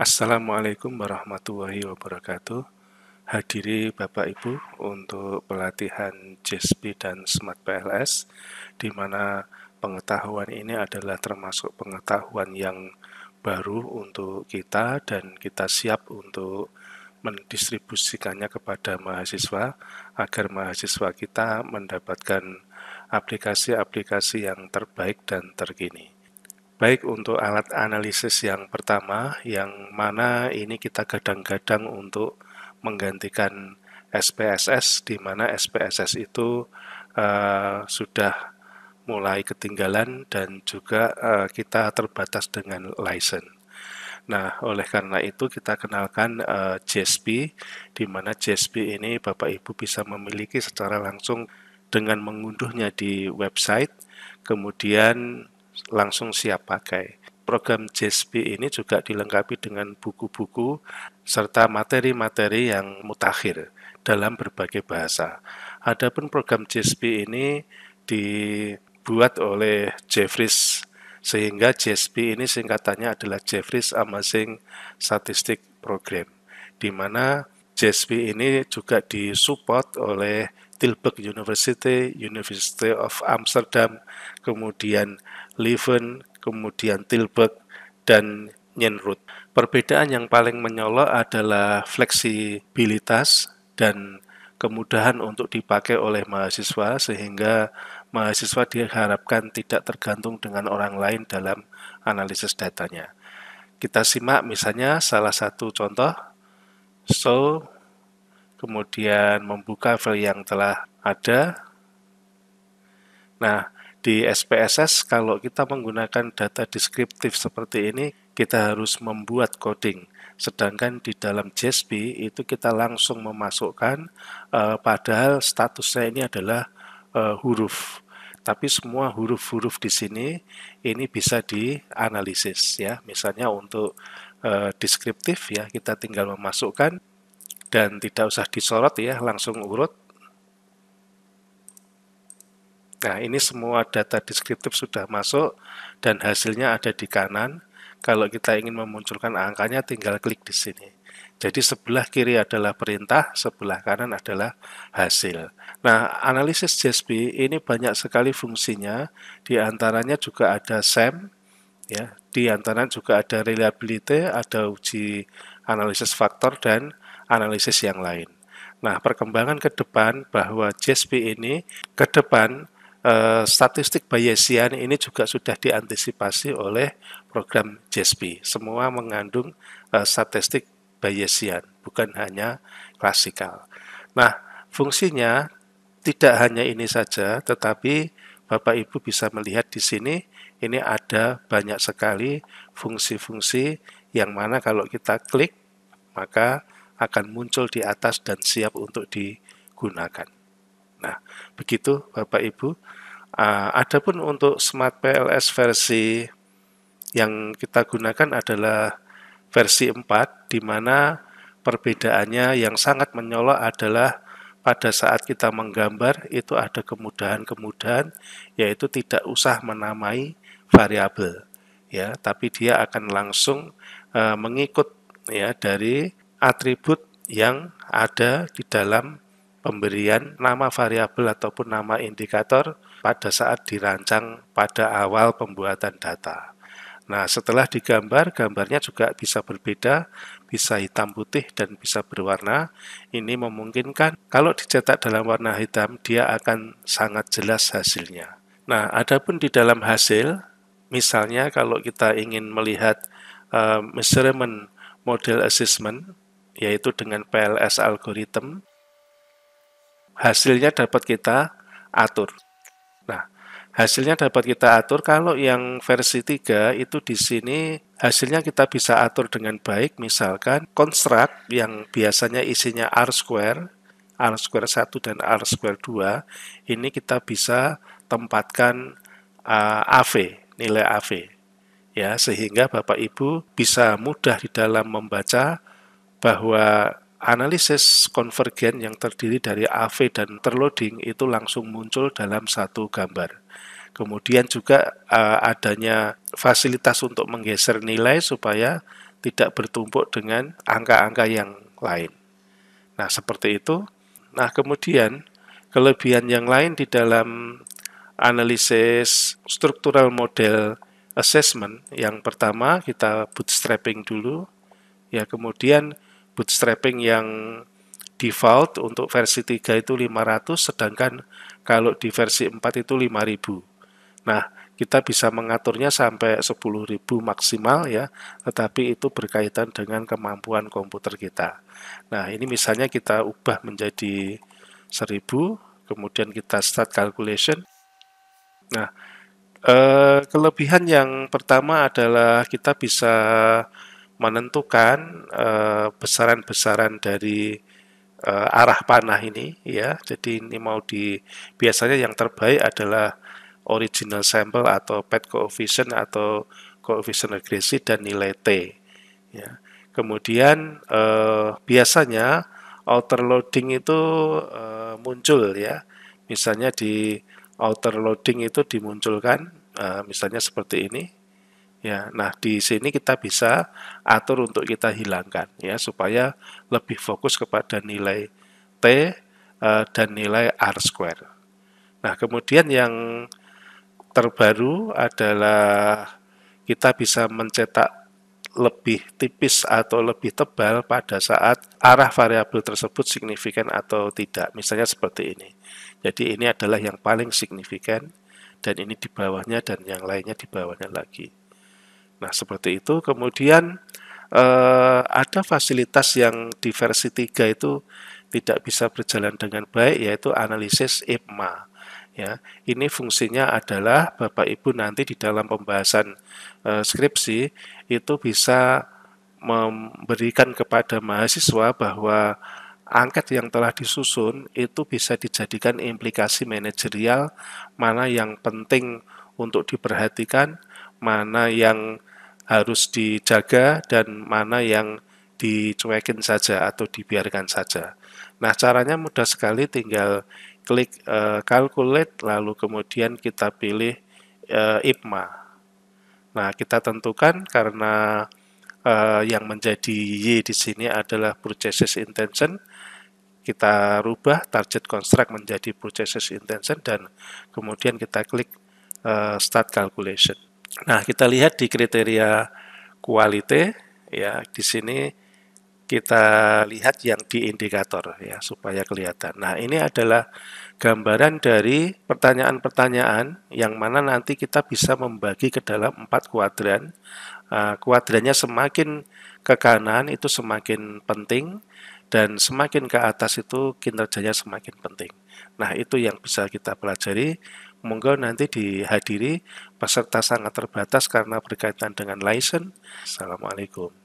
Assalamualaikum warahmatullahi wabarakatuh. Hadiri Bapak Ibu untuk pelatihan JSP dan Smart PLS di mana pengetahuan ini adalah termasuk pengetahuan yang baru untuk kita dan kita siap untuk mendistribusikannya kepada mahasiswa agar mahasiswa kita mendapatkan aplikasi-aplikasi yang terbaik dan terkini. Baik untuk alat analisis yang pertama, yang mana ini kita kadang-kadang untuk menggantikan SPSS, di mana SPSS itu uh, sudah mulai ketinggalan dan juga uh, kita terbatas dengan license. Nah, oleh karena itu kita kenalkan uh, eh, JSP, di mana JSP ini Bapak Ibu bisa memiliki secara langsung dengan mengunduhnya di website, kemudian langsung siap pakai. Program JSP ini juga dilengkapi dengan buku-buku serta materi-materi yang mutakhir dalam berbagai bahasa. Adapun program JSP ini dibuat oleh Jeffries sehingga JSP ini singkatannya adalah Jeffries Amazing Statistic Program di mana JSP ini juga disupport oleh Tilburg University, University of Amsterdam, kemudian Leuven, kemudian Tilburg, dan Nyenrut. Perbedaan yang paling menyolok adalah fleksibilitas dan kemudahan untuk dipakai oleh mahasiswa sehingga mahasiswa diharapkan tidak tergantung dengan orang lain dalam analisis datanya. Kita simak misalnya salah satu contoh so kemudian membuka file yang telah ada. Nah, di SPSS kalau kita menggunakan data deskriptif seperti ini, kita harus membuat coding. Sedangkan di dalam JSP itu kita langsung memasukkan uh, padahal statusnya ini adalah uh, huruf. Tapi semua huruf-huruf di sini ini bisa dianalisis ya. Misalnya untuk uh, deskriptif ya kita tinggal memasukkan dan tidak usah disorot ya, langsung urut Nah, ini semua data deskriptif sudah masuk dan hasilnya ada di kanan. Kalau kita ingin memunculkan angkanya, tinggal klik di sini. Jadi sebelah kiri adalah perintah, sebelah kanan adalah hasil. Nah, analisis JSP ini banyak sekali fungsinya. Di antaranya juga ada SEM ya. Di antara juga ada reliability, ada uji analisis faktor dan analisis yang lain. Nah, perkembangan ke depan bahwa JSP ini ke depan Eh, statistik Bayesian ini juga sudah diantisipasi oleh program JSP. Semua mengandung eh, statistik Bayesian, bukan hanya klasikal. Nah, fungsinya tidak hanya ini saja, tetapi Bapak Ibu bisa melihat di sini ini ada banyak sekali fungsi-fungsi yang mana kalau kita klik maka akan muncul di atas dan siap untuk digunakan. Nah, begitu Bapak Ibu. Uh, adapun untuk Smart PLS versi yang kita gunakan adalah versi 4 di mana perbedaannya yang sangat menyolok adalah pada saat kita menggambar itu ada kemudahan-kemudahan yaitu tidak usah menamai variabel ya tapi dia akan langsung uh, mengikut ya dari atribut yang ada di dalam pemberian nama variabel ataupun nama indikator pada saat dirancang pada awal pembuatan data. Nah, setelah digambar, gambarnya juga bisa berbeda, bisa hitam putih dan bisa berwarna. Ini memungkinkan kalau dicetak dalam warna hitam, dia akan sangat jelas hasilnya. Nah, adapun di dalam hasil, misalnya kalau kita ingin melihat uh, measurement model assessment, yaitu dengan PLS algorithm, hasilnya dapat kita atur. Nah, hasilnya dapat kita atur kalau yang versi 3 itu di sini hasilnya kita bisa atur dengan baik misalkan construct yang biasanya isinya r square, r square 1 dan r square 2 ini kita bisa tempatkan uh, eh, AV, nilai AV. Ya, sehingga Bapak Ibu bisa mudah di dalam membaca bahwa analisis konvergen yang terdiri dari AV dan terloading itu langsung muncul dalam satu gambar. Kemudian juga uh, adanya fasilitas untuk menggeser nilai supaya tidak bertumpuk dengan angka-angka yang lain. Nah, seperti itu. Nah, kemudian kelebihan yang lain di dalam analisis struktural model assessment yang pertama kita bootstrapping dulu. Ya, kemudian bootstrapping yang default untuk versi 3 itu 500 sedangkan kalau di versi 4 itu 5000. Nah, kita bisa mengaturnya sampai 10.000 maksimal ya, tetapi itu berkaitan dengan kemampuan komputer kita. Nah, ini misalnya kita ubah menjadi 1000, kemudian kita start calculation. Nah, eh, kelebihan yang pertama adalah kita bisa menentukan eh, besaran-besaran dari eh, arah panah ini ya. Jadi ini mau di biasanya yang terbaik adalah original sample atau pet coefficient atau coefficient regresi dan nilai T ya. Kemudian eh, biasanya outer loading itu muncul ya. Misalnya di outer loading itu dimunculkan misalnya seperti ini Ya, nah di sini kita bisa atur untuk kita hilangkan ya supaya lebih fokus kepada nilai t uh, dan nilai r square. Nah, kemudian yang terbaru adalah kita bisa mencetak lebih tipis atau lebih tebal pada saat arah variabel tersebut signifikan atau tidak. Misalnya seperti ini. Jadi ini adalah yang paling signifikan dan ini di bawahnya dan yang lainnya di bawahnya lagi. Nah, seperti itu. Kemudian eh, ada fasilitas yang di versi 3 itu tidak bisa berjalan dengan baik yaitu analisis IPMA. Ya, ini fungsinya adalah Bapak Ibu nanti di dalam pembahasan e, skripsi itu bisa memberikan kepada mahasiswa bahwa angket yang telah disusun itu bisa dijadikan implikasi manajerial mana yang penting untuk diperhatikan, mana yang harus dijaga dan mana yang dicuekin saja atau dibiarkan saja. Nah, caranya mudah sekali tinggal klik uh, calculate lalu kemudian kita pilih uh, IPMA. Nah, kita tentukan karena uh, yang menjadi Y di sini adalah purchases intention. Kita rubah target construct menjadi purchases intention dan kemudian kita klik uh, start calculation. Nah, kita lihat di kriteria kualite ya di sini kita lihat yang di indikator ya supaya kelihatan. Nah, ini adalah gambaran dari pertanyaan-pertanyaan yang mana nanti kita bisa membagi ke dalam empat kuadran. Uh, kuadrannya semakin ke kanan itu semakin penting dan semakin ke atas itu kinerjanya semakin penting. Nah, itu yang bisa kita pelajari Monggo nanti dihadiri peserta sangat terbatas karena berkaitan dengan license. Assalamualaikum.